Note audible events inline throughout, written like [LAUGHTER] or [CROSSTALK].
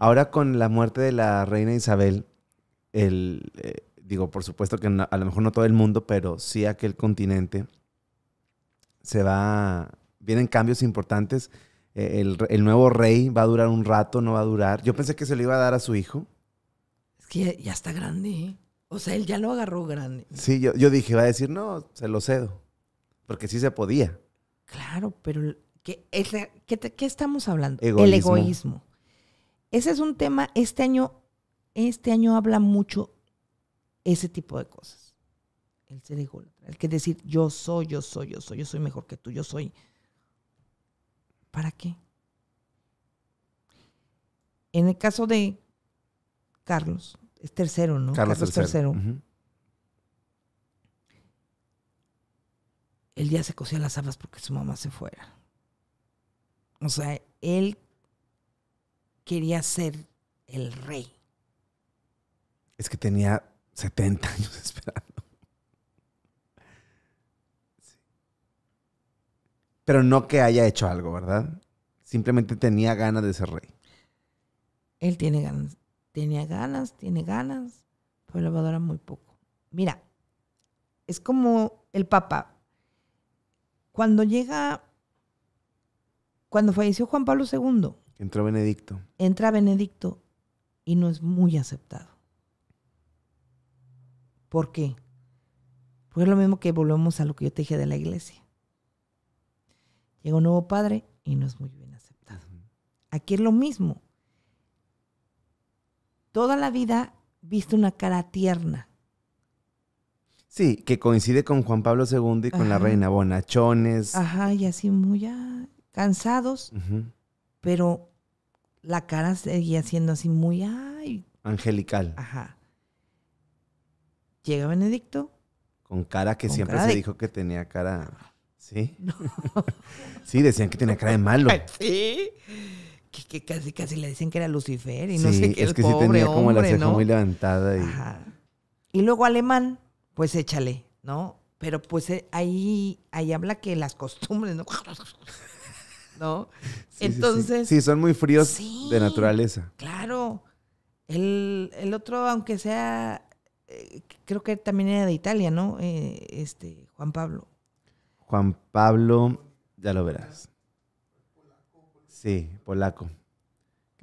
Ahora con la muerte de la reina Isabel, el, eh, digo, por supuesto que a lo mejor no todo el mundo, pero sí aquel continente, se va, vienen cambios importantes. Eh, el, nuevo rey va a durar un rato, no va a durar. Yo pensé que se lo iba a dar a su hijo. Es que ya, está grande, ¿eh? O sea, él ya lo agarró grande. Sí, yo, yo dije, va a decir, no, se lo cedo. Porque sí se podía. Claro, pero ¿qué, estamos hablando? El egoísmo. Ese es un tema, este año, este año habla mucho ese tipo de cosas. El ser el que decir yo soy, yo soy, yo soy, yo soy mejor que tú, yo soy. ¿Para qué? En el caso de Carlos, es tercero, ¿no? Carlos, tercero. El día se cosía las habas porque su mamá se fuera. O sea, él quería ser el rey. Es que tenía 70 años [LAUGHS] esperando. Sí. Pero no que haya hecho algo, ¿verdad? Simplemente tenía ganas de ser rey. Él tiene ganas. Tenía ganas, tiene ganas, pero lo va muy poco. Mira, es como el Papa. Cuando llega, cuando falleció Juan Pablo II, Entra Benedicto. Entra Benedicto y no es muy aceptado. ¿Por qué? Pues lo mismo que volvemos a lo que yo te dije de la iglesia. Llega un nuevo padre y no es muy bien aceptado. Aquí es lo mismo. Toda la vida viste una cara tierna. Sí, que coincide con Juan Pablo II y con la reina Bonachones. Ajá, y así muy ah, cansados, pero la cara seguía siendo así muy, ay. Angelical. Ajá. Llega Benedicto. Con cara que siempre se dijo que tenía cara. ¿Sí? [LAUGHS] sí, decían que tenía cara de malo. [LAUGHS] Sí. Que, casi, casi le dicen que era Lucifer y no sé qué. Es que pobre sí tenía como la ceja muy levantada. Y... Ajá. y luego alemán, pues échale, ¿no? Pero pues eh, ahí, ahí habla que las costumbres, ¿no? [LAUGHS] ¿no? [LAUGHS] Entonces. Sí, son muy fríos de naturaleza. Claro. El, otro, aunque sea, eh, creo que también era de Italia, ¿no? Eh, este, Juan Pablo. Juan Pablo, ya lo verás. Sí, polaco.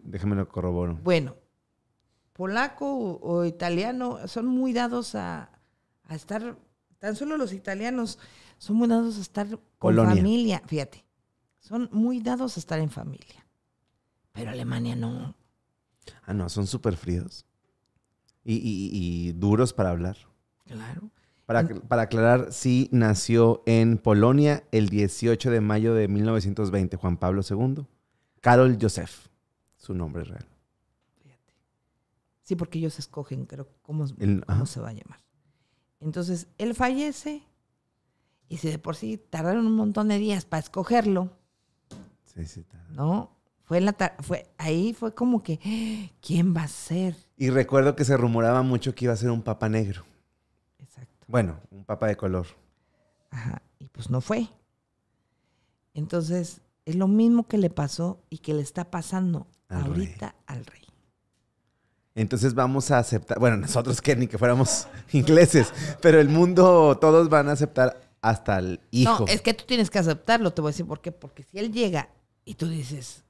Déjame lo corroboro. Bueno, polaco o, italiano son muy dados a, estar, tan solo los italianos son muy dados a estar con familia, fíjate. Son muy dados a estar en familia. Pero Alemania no. Ah, no, son súper fríos. Y, duros para hablar. Claro. Para, para, aclarar, sí nació en Polonia el 18 de mayo de 1920, Juan Pablo II. Karol Joseph, su nombre real. Fíjate. Sí, porque ellos escogen, creo, cómo, cómo se va a llamar. Entonces, él fallece y si de por sí tardaron un montón de días para escogerlo, ¿No? Fue, en la fue ahí fue como que, ¿quién va a ser? Y recuerdo que se rumoraba mucho que iba a ser un papa negro. Exacto. Bueno, un papa de color. Ajá, y pues no fue. Entonces, es lo mismo que le pasó y que le está pasando ahorita al rey. Entonces vamos a aceptar, bueno, nosotros que ni que fuéramos [LAUGHS] ingleses, pero el mundo, todos van a aceptar hasta el hijo. No, es que tú tienes que aceptarlo, te voy a decir por qué. Porque si él llega y tú dices,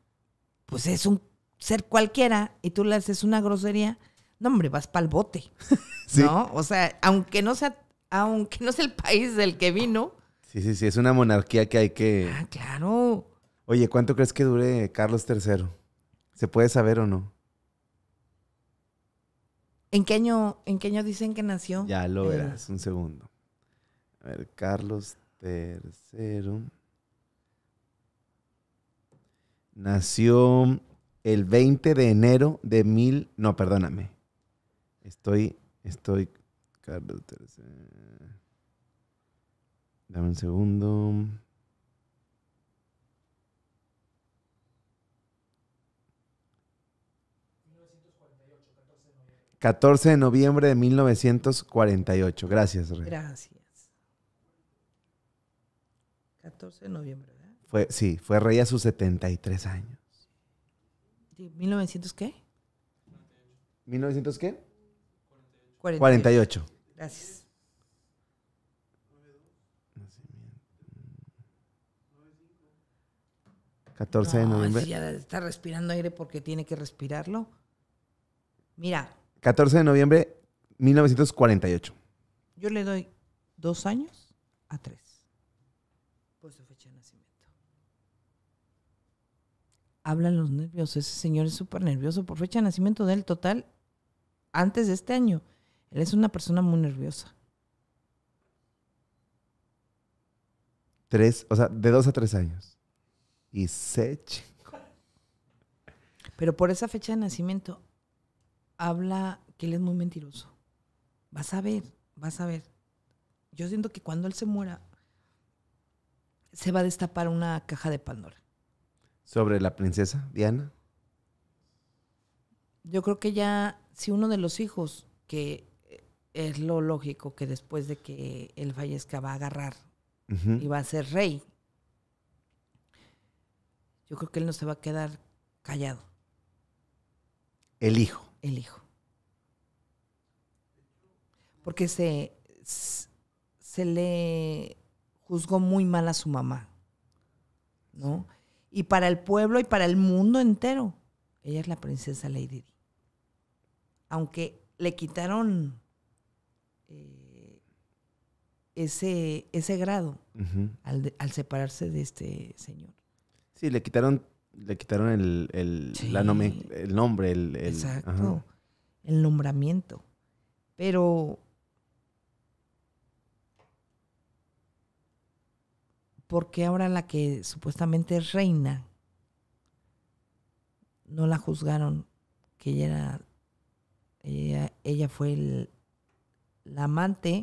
pues es un ser cualquiera y tú le haces una grosería, no hombre, vas pa'l bote. [LAUGHS] ¿No? O sea, aunque no sea, aunque no sea el país del que vino. Sí, sí, sí, es una monarquía que hay que. Ah, claro. Oye, ¿cuánto crees que dure Carlos III? ¿Se puede saber o no? ¿En qué año, en qué año dicen que nació? Ya lo eh, verás, un segundo. A ver, Carlos III. Nació el 20 de enero de mil. No, perdóname. Estoy. Estoy. Carlos III. Dame un segundo. ¿1948, 14 de noviembre de 1948. Gracias, Rey. Gracias. 14 de noviembre. Fue, sí, fue rey a sus 73 años. 1900 qué? ¿1900 qué? 48. 48. Gracias. Nacimiento. 14 de noviembre. Si ya está respirando aire porque tiene que respirarlo. Mira. 14 de noviembre 1948. Yo le doy dos años a tres. Por pues su fecha. hablan los nervios. Ese señor es súper nervioso por fecha de nacimiento de él total antes de este año. Él es una persona muy nerviosa. Tres, o sea, de dos a tres años. Y se chico. Pero por esa fecha de nacimiento habla que él es muy mentiroso. Vas a ver, vas a ver. Yo siento que cuando él se muera, se va a destapar una caja de Pandora sobre la princesa Diana? Yo creo que ya, si uno de los hijos, que eh, es lo lógico que después de que él fallezca va a agarrar y va a ser rey, yo creo que él no se va a quedar callado. El hijo. El hijo. Porque se, se le juzgó muy mal a su mamá, ¿no? y para el pueblo y para el mundo entero. Ella es la princesa Lady Di. Aunque le quitaron eh, ese, ese grado al, separarse de este señor. Sí, le quitaron, le quitaron el, el, nombre. El, Exacto, el nombramiento. Pero porque ahora la que supuestamente es reina, no la juzgaron, que ella era, ella, fue el, la amante